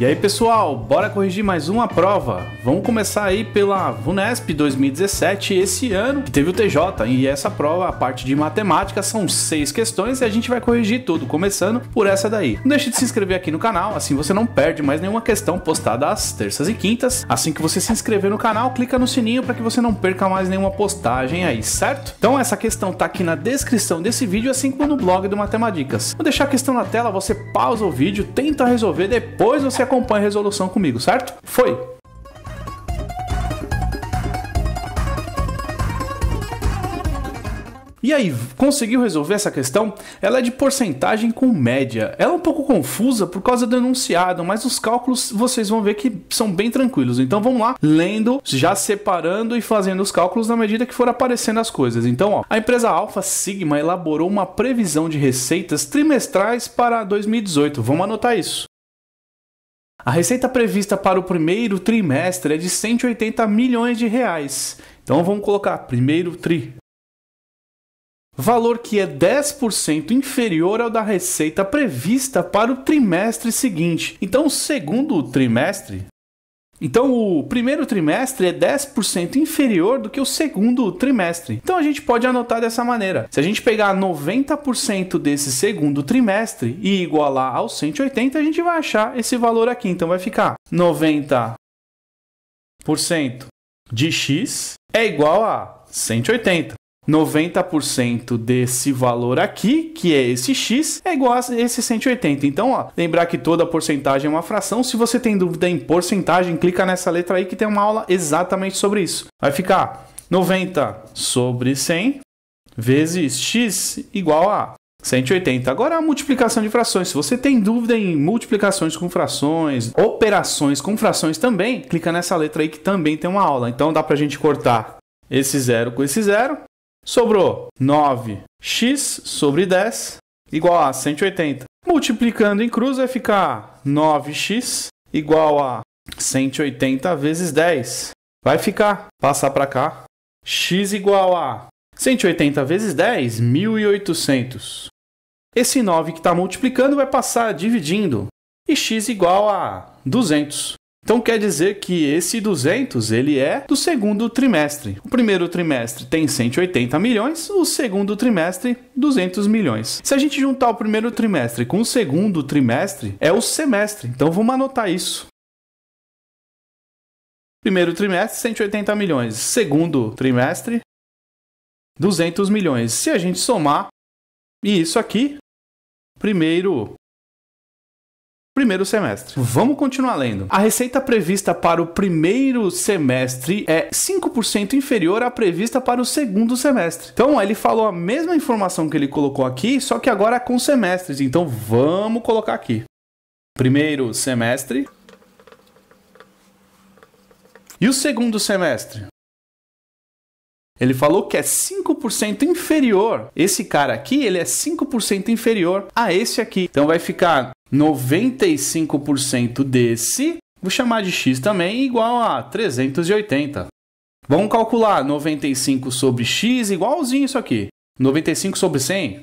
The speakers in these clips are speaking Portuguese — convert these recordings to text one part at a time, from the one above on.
E aí pessoal, bora corrigir mais uma prova. Vamos começar aí pela VUNESP 2017, esse ano que teve o TJ. E essa prova, a parte de matemática, são seis questões e a gente vai corrigir tudo, começando por essa daí. Não deixe de se inscrever aqui no canal, assim você não perde mais nenhuma questão postada às terças e quintas. Assim que você se inscrever no canal, clica no sininho para que você não perca mais nenhuma postagem aí, certo? Então essa questão tá aqui na descrição desse vídeo, assim como no blog do Matemáticas. Vou deixar a questão na tela, você pausa o vídeo, tenta resolver, depois você acompanha a resolução comigo, certo? Foi! E aí, conseguiu resolver essa questão? Ela é de porcentagem com média. Ela é um pouco confusa por causa do enunciado, mas os cálculos vocês vão ver que são bem tranquilos. Então vamos lá, lendo, já separando e fazendo os cálculos na medida que for aparecendo as coisas. Então, ó, a empresa Alpha Sigma elaborou uma previsão de receitas trimestrais para 2018. Vamos anotar isso. A receita prevista para o primeiro trimestre é de 180 milhões de reais. Então vamos colocar primeiro tri. Valor que é 10% inferior ao da receita prevista para o trimestre seguinte. Então, segundo trimestre, então, o primeiro trimestre é 10% inferior do que o segundo trimestre. Então, a gente pode anotar dessa maneira. Se a gente pegar 90% desse segundo trimestre e igualar aos 180, a gente vai achar esse valor aqui. Então, vai ficar 90% de x é igual a 180. 90% desse valor aqui, que é esse x, é igual a esse 180. Então, ó, lembrar que toda porcentagem é uma fração. Se você tem dúvida em porcentagem, clica nessa letra aí que tem uma aula exatamente sobre isso. Vai ficar 90 sobre 100 vezes x igual a 180. Agora a multiplicação de frações. Se você tem dúvida em multiplicações com frações, operações com frações também, clica nessa letra aí que também tem uma aula. Então dá para a gente cortar esse zero com esse zero Sobrou 9x sobre 10 igual a 180. Multiplicando em cruz vai ficar 9x igual a 180 vezes 10. Vai ficar, passar para cá, x igual a 180 vezes 10, 1800. Esse 9 que está multiplicando vai passar dividindo. E x igual a 200. Então quer dizer que esse 200 ele é do segundo trimestre. O primeiro trimestre tem 180 milhões, o segundo trimestre 200 milhões. Se a gente juntar o primeiro trimestre com o segundo trimestre, é o semestre. Então vamos anotar isso. Primeiro trimestre 180 milhões, segundo trimestre 200 milhões. Se a gente somar e isso aqui, primeiro primeiro semestre. Vamos continuar lendo. A receita prevista para o primeiro semestre é 5% inferior à prevista para o segundo semestre. Então, ele falou a mesma informação que ele colocou aqui, só que agora é com semestres. Então, vamos colocar aqui. Primeiro semestre. E o segundo semestre? Ele falou que é 5% inferior. Esse cara aqui, ele é 5% inferior a esse aqui. Então vai ficar 95% desse, vou chamar de x também, igual a 380. Vamos calcular 95 sobre x igualzinho isso aqui. 95 sobre 100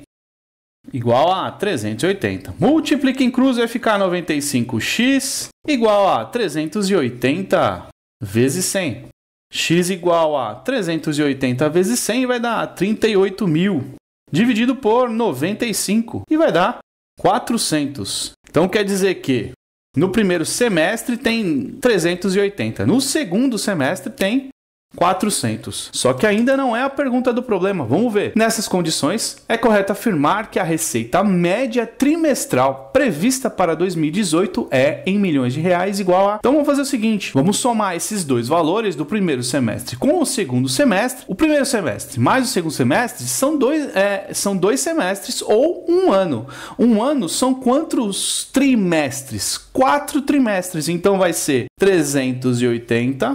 igual a 380. Multiplica em cruz vai ficar 95x igual a 380 vezes 100. x igual a 380 vezes 100 vai dar 38 mil dividido por 95 e vai dar 400. Então quer dizer que no primeiro semestre tem 380, no segundo semestre tem 400. Só que ainda não é a pergunta do problema, vamos ver. Nessas condições, é correto afirmar que a receita média trimestral prevista para 2018 é em milhões de reais igual a. Então vamos fazer o seguinte, vamos somar esses dois valores do primeiro semestre com o segundo semestre. O primeiro semestre mais o segundo semestre são dois, é, são dois semestres ou um ano. Um ano são quantos trimestres? Quatro trimestres. Então vai ser 380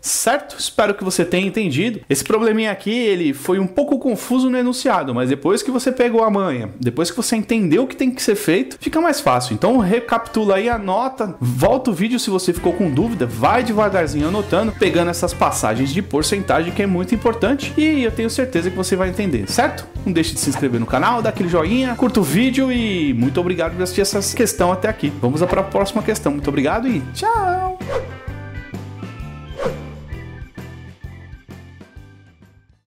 Certo? Espero que você tenha entendido. Esse probleminha aqui, ele foi um pouco confuso no enunciado, mas depois que você pegou a manha, depois que você entendeu o que tem que ser feito, fica mais fácil. Então recapitula aí, anota, volta o vídeo se você ficou com dúvida, vai devagarzinho anotando, pegando essas passagens de porcentagem que é muito importante e eu tenho certeza que você vai entender, certo? Não deixe de se inscrever no canal, dá aquele joinha, curta o vídeo e muito obrigado por assistir essa questão até aqui. Vamos para a próxima questão. Muito obrigado e tchau!